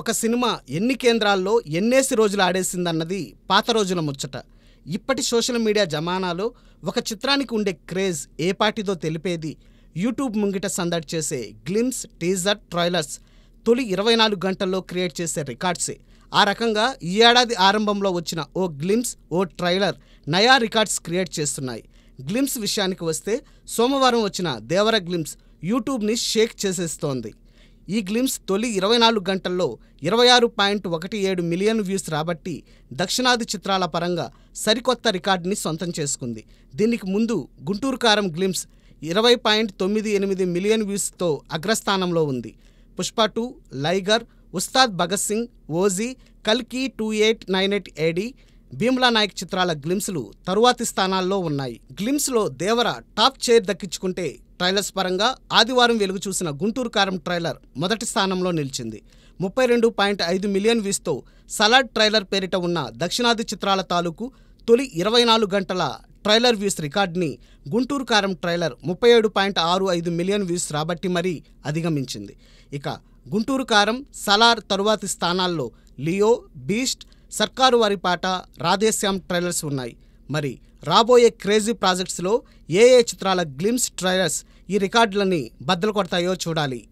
ఒక సినిమా ఎన్ని కేంద్రాల్లో ఎన్నేసి రోజులు ఆడేసిందన్నది పాత రోజుల ముచ్చట ఇప్పటి సోషల్ మీడియా జమానాలో ఒక చిత్రానికి ఉండే క్రేజ్ ఏ పాటిదో తెలిపేది యూట్యూబ్ ముంగిట సందడి చేసే గ్లిమ్స్ టీజర్ ట్రైలర్స్ తొలి ఇరవై నాలుగు గంటల్లో క్రియేట్ చేసే రికార్డ్సే ఆ రకంగా ఈ ఏడాది ఆరంభంలో వచ్చిన ఓ గ్లిమ్స్ ఓ ట్రైలర్ నయా రికార్డ్స్ క్రియేట్ చేస్తున్నాయి గ్లిమ్స్ విషయానికి వస్తే సోమవారం వచ్చిన దేవర గ్లిమ్స్ యూట్యూబ్ని షేక్ చేసేస్తోంది ఈ గ్లిమ్స్ తొలి ఇరవై నాలుగు గంటల్లో ఇరవై ఆరు పాయింట్ ఒకటి ఏడు మిలియన్ వ్యూస్ రాబట్టి దక్షిణాది చిత్రాల పరంగా సరికొత్త రికార్డుని సొంతం చేసుకుంది దీనికి ముందు గుంటూరు కారం గ్లిమ్స్ ఇరవై పాయింట్ తొమ్మిది ఎనిమిది మిలియన్ వ్యూస్తో అగ్రస్థానంలో ఉంది పుష్ప టూ లైగర్ ఉస్తాద్ భగత్ సింగ్ ఓజీ కల్కి two eight nine eight AD Bheemla Nayak చిత్రాల గ్లిమ్స్లు తరువాతి స్థానాల్లో ఉన్నాయి గ్లిమ్స్లో దేవర టాప్ చైర్ దక్కించుకుంటే ట్రైలర్స్ పరంగా ఆదివారం వెలుగు చూసిన గుంటూరు కారం ట్రైలర్ మొదటి స్థానంలో నిలిచింది ముప్పై రెండు పాయింట్ ఐదు మిలియన్ వ్యూస్తో సలాడ్ ట్రైలర్ పేరిట ఉన్న దక్షిణాది చిత్రాల తాలూకు తొలి ఇరవై నాలుగు గంటల ట్రైలర్ వ్యూస్ రికార్డ్ని గుంటూరు కారం ట్రైలర్ ముప్పై ఏడు పాయింట్ ఆరు ఐదు మిలియన్ వ్యూస్ రాబట్టి మరీ అధిగమించింది ఇక గుంటూరు కారం సలార్ తరువాతి స్థానాల్లో లియో బీస్ట్ సర్కారు వారి పాట రాధేశ్యామ్ ట్రైలర్స్ ఉన్నాయి మరి రాబోయే క్రేజీ ప్రాజెక్ట్స్లో ఏ ఏ చిత్రాల గ్లిమ్స్ ట్రైలర్స్ ఈ రికార్డులన్నీ బద్దలు కొడతాయో చూడాలి